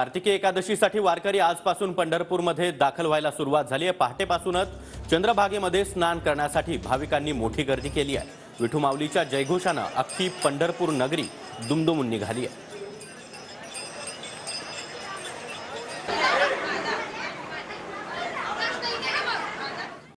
कार्तिकी एकादशीसाठी वारकरी आजपासून पंढरपूरमध्ये दाखल व्हायला सुरुवात झाली आहे पहाटेपासूनच चंद्रभागेमध्ये स्नान करण्यासाठी भाविकांनी मोठी गर्दी केली आहे विठू माऊलीच्या जयघोषानं अख्खी पंढरपूर नगरी दुमदुमून निघाली आहे